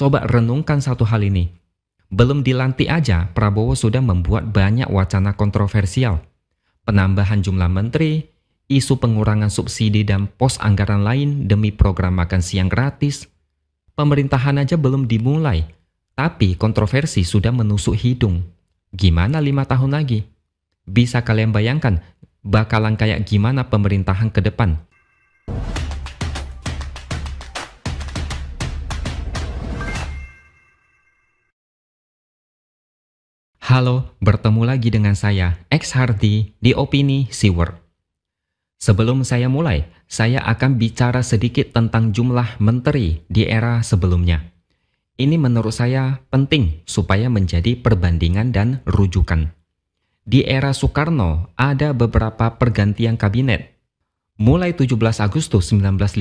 Coba renungkan satu hal ini. Belum dilantik aja, Prabowo sudah membuat banyak wacana kontroversial. Penambahan jumlah menteri, isu pengurangan subsidi dan pos anggaran lain demi program makan siang gratis. Pemerintahan aja belum dimulai, tapi kontroversi sudah menusuk hidung. Gimana lima tahun lagi? Bisa kalian bayangkan bakalan kayak gimana pemerintahan ke depan? Halo, bertemu lagi dengan saya, X Hardy, di Opini Siwer. Sebelum saya mulai, saya akan bicara sedikit tentang jumlah menteri di era sebelumnya. Ini menurut saya penting supaya menjadi perbandingan dan rujukan. Di era Soekarno, ada beberapa pergantian kabinet Mulai 17 Agustus 1950,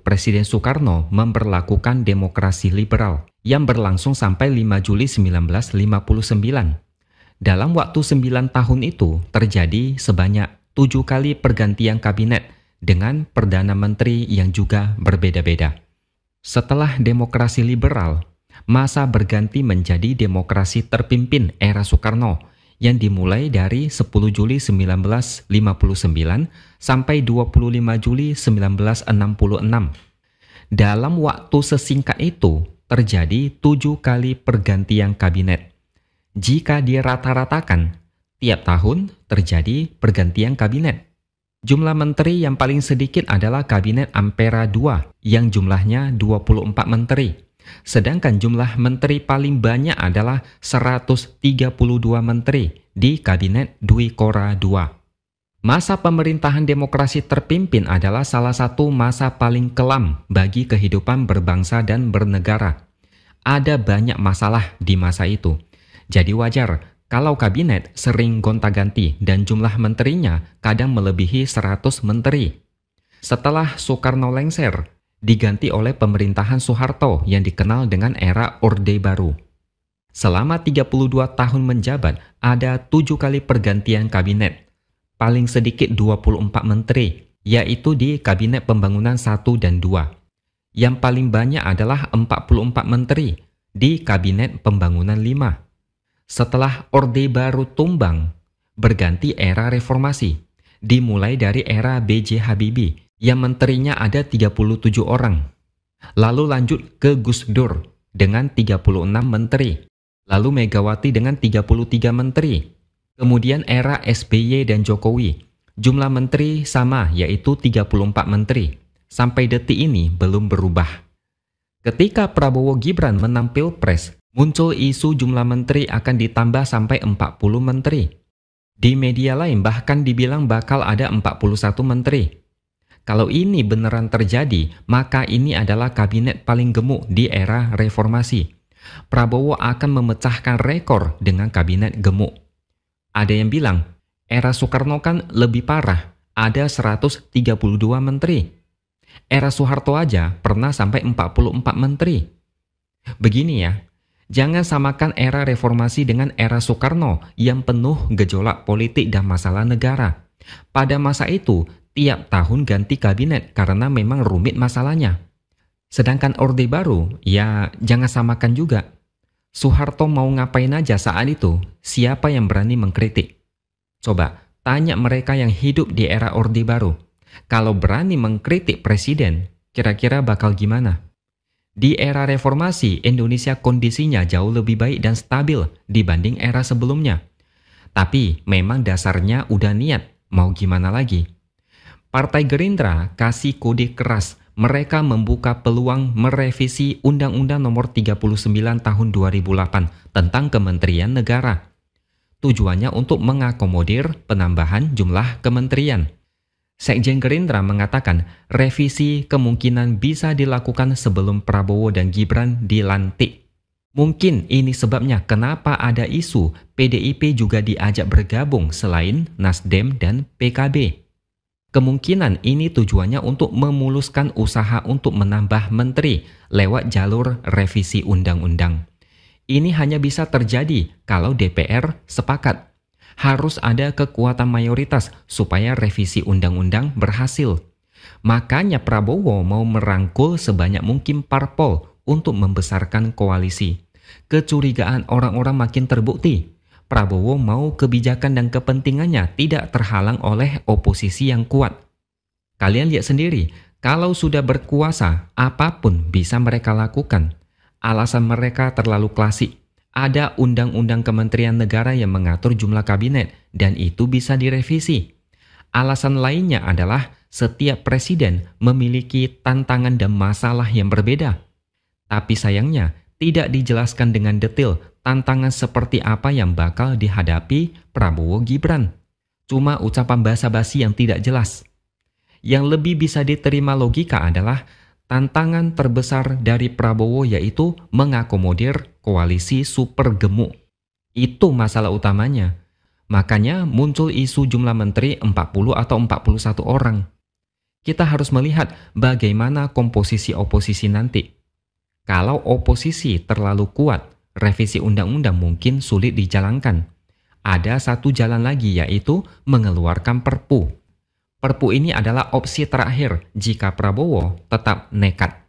Presiden Soekarno memperlakukan demokrasi liberal yang berlangsung sampai 5 Juli 1959. Dalam waktu 9 tahun itu terjadi sebanyak 7 kali pergantian kabinet dengan Perdana Menteri yang juga berbeda-beda. Setelah demokrasi liberal, masa berganti menjadi demokrasi terpimpin era Soekarno – yang dimulai dari 10 Juli 1959 sampai 25 Juli 1966. Dalam waktu sesingkat itu, terjadi tujuh kali pergantian kabinet. Jika dirata-ratakan, tiap tahun terjadi pergantian kabinet. Jumlah menteri yang paling sedikit adalah kabinet Ampera II yang jumlahnya 24 menteri. Sedangkan jumlah menteri paling banyak adalah 132 menteri di Kabinet Dwi Kora II. Masa pemerintahan demokrasi terpimpin adalah salah satu masa paling kelam bagi kehidupan berbangsa dan bernegara. Ada banyak masalah di masa itu. Jadi wajar kalau kabinet sering gonta-ganti dan jumlah menterinya kadang melebihi 100 menteri. Setelah Soekarno lengser, diganti oleh pemerintahan Soeharto yang dikenal dengan era Orde Baru. Selama 32 tahun menjabat, ada tujuh kali pergantian kabinet, paling sedikit 24 menteri, yaitu di Kabinet Pembangunan 1 dan 2. Yang paling banyak adalah 44 menteri di Kabinet Pembangunan 5. Setelah Orde Baru tumbang, berganti era reformasi, dimulai dari era B.J. Habibie yang menterinya ada 37 orang. Lalu lanjut ke Gus Dur dengan 36 menteri. Lalu Megawati dengan 33 menteri. Kemudian era SBY dan Jokowi. Jumlah menteri sama yaitu 34 menteri. Sampai detik ini belum berubah. Ketika Prabowo Gibran menampil pres, muncul isu jumlah menteri akan ditambah sampai 40 menteri. Di media lain bahkan dibilang bakal ada 41 menteri. Kalau ini beneran terjadi, maka ini adalah kabinet paling gemuk di era reformasi. Prabowo akan memecahkan rekor dengan kabinet gemuk. Ada yang bilang, era Soekarno kan lebih parah, ada 132 menteri. Era Soeharto aja pernah sampai 44 menteri. Begini ya, jangan samakan era reformasi dengan era Soekarno yang penuh gejolak politik dan masalah negara. Pada masa itu, tiap tahun ganti kabinet karena memang rumit masalahnya. Sedangkan Orde Baru, ya jangan samakan juga. Soeharto mau ngapain aja saat itu, siapa yang berani mengkritik? Coba tanya mereka yang hidup di era Orde Baru. Kalau berani mengkritik presiden, kira-kira bakal gimana? Di era reformasi, Indonesia kondisinya jauh lebih baik dan stabil dibanding era sebelumnya. Tapi memang dasarnya udah niat, mau gimana lagi? Partai Gerindra kasih kode keras. Mereka membuka peluang merevisi Undang-Undang Nomor 39 Tahun 2008 tentang Kementerian Negara. Tujuannya untuk mengakomodir penambahan jumlah kementerian. Sekjen Gerindra mengatakan revisi kemungkinan bisa dilakukan sebelum Prabowo dan Gibran dilantik. Mungkin ini sebabnya kenapa ada isu PDIP juga diajak bergabung selain Nasdem dan PKB. Kemungkinan ini tujuannya untuk memuluskan usaha untuk menambah menteri lewat jalur revisi undang-undang. Ini hanya bisa terjadi kalau DPR sepakat. Harus ada kekuatan mayoritas supaya revisi undang-undang berhasil. Makanya Prabowo mau merangkul sebanyak mungkin parpol untuk membesarkan koalisi. Kecurigaan orang-orang makin terbukti Prabowo mau kebijakan dan kepentingannya tidak terhalang oleh oposisi yang kuat. Kalian lihat sendiri, kalau sudah berkuasa, apapun bisa mereka lakukan. Alasan mereka terlalu klasik. Ada undang-undang kementerian negara yang mengatur jumlah kabinet, dan itu bisa direvisi. Alasan lainnya adalah setiap presiden memiliki tantangan dan masalah yang berbeda, tapi sayangnya tidak dijelaskan dengan detail tantangan seperti apa yang bakal dihadapi Prabowo Gibran. Cuma ucapan basa-basi yang tidak jelas. Yang lebih bisa diterima logika adalah tantangan terbesar dari Prabowo yaitu mengakomodir koalisi super gemuk. Itu masalah utamanya. Makanya muncul isu jumlah menteri 40 atau 41 orang. Kita harus melihat bagaimana komposisi oposisi nanti. Kalau oposisi terlalu kuat, revisi undang-undang mungkin sulit dijalankan. Ada satu jalan lagi yaitu mengeluarkan perpu. Perpu ini adalah opsi terakhir jika Prabowo tetap nekat.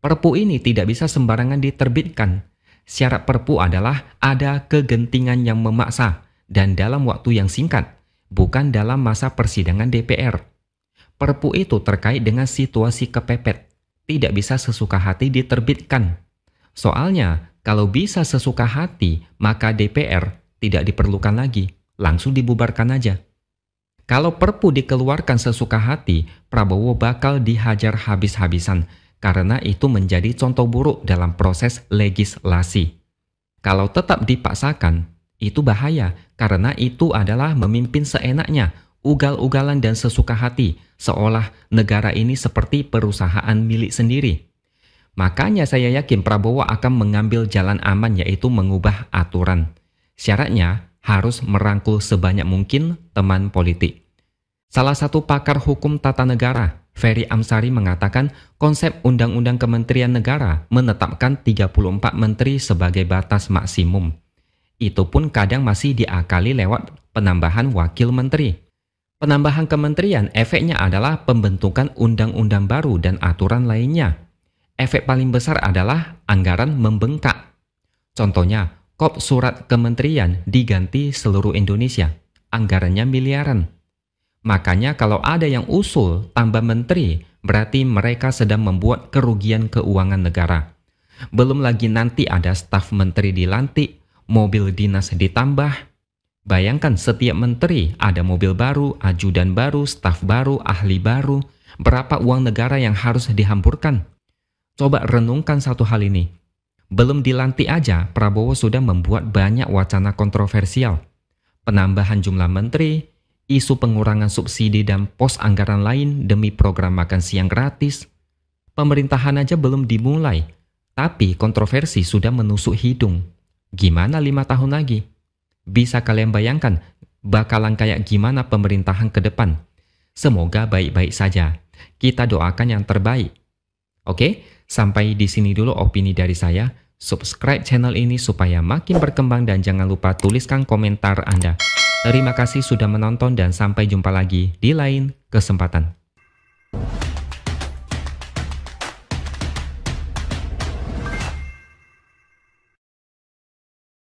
Perpu ini tidak bisa sembarangan diterbitkan. Syarat perpu adalah ada kegentingan yang memaksa dan dalam waktu yang singkat, bukan dalam masa persidangan DPR. Perpu itu terkait dengan situasi kepepet, tidak bisa sesuka hati diterbitkan. Soalnya, kalau bisa sesuka hati, maka DPR tidak diperlukan lagi, langsung dibubarkan aja. Kalau Perpu dikeluarkan sesuka hati, Prabowo bakal dihajar habis-habisan karena itu menjadi contoh buruk dalam proses legislasi. Kalau tetap dipaksakan, itu bahaya karena itu adalah memimpin seenaknya, ugal-ugalan dan sesuka hati, seolah negara ini seperti perusahaan milik sendiri. Makanya saya yakin Prabowo akan mengambil jalan aman yaitu mengubah aturan. Syaratnya harus merangkul sebanyak mungkin teman politik. Salah satu pakar hukum tata negara, Ferry Amsari mengatakan konsep Undang-Undang Kementerian Negara menetapkan 34 menteri sebagai batas maksimum. Itu pun kadang masih diakali lewat penambahan wakil menteri. Penambahan kementerian efeknya adalah pembentukan undang-undang baru dan aturan lainnya efek paling besar adalah anggaran membengkak. Contohnya, kop surat kementerian diganti seluruh Indonesia. Anggarannya miliaran. Makanya kalau ada yang usul tambah menteri, berarti mereka sedang membuat kerugian keuangan negara. Belum lagi nanti ada staf menteri dilantik, mobil dinas ditambah. Bayangkan setiap menteri ada mobil baru, ajudan baru, staf baru, ahli baru, berapa uang negara yang harus dihamburkan Coba renungkan satu hal ini. Belum dilantik aja, Prabowo sudah membuat banyak wacana kontroversial. Penambahan jumlah menteri, isu pengurangan subsidi dan pos anggaran lain demi program makan siang gratis. Pemerintahan aja belum dimulai, tapi kontroversi sudah menusuk hidung. Gimana lima tahun lagi? Bisa kalian bayangkan bakalan kayak gimana pemerintahan ke depan? Semoga baik-baik saja. Kita doakan yang terbaik. Oke, Sampai di sini dulu opini dari saya. Subscribe channel ini supaya makin berkembang dan jangan lupa tuliskan komentar Anda. Terima kasih sudah menonton dan sampai jumpa lagi di lain kesempatan.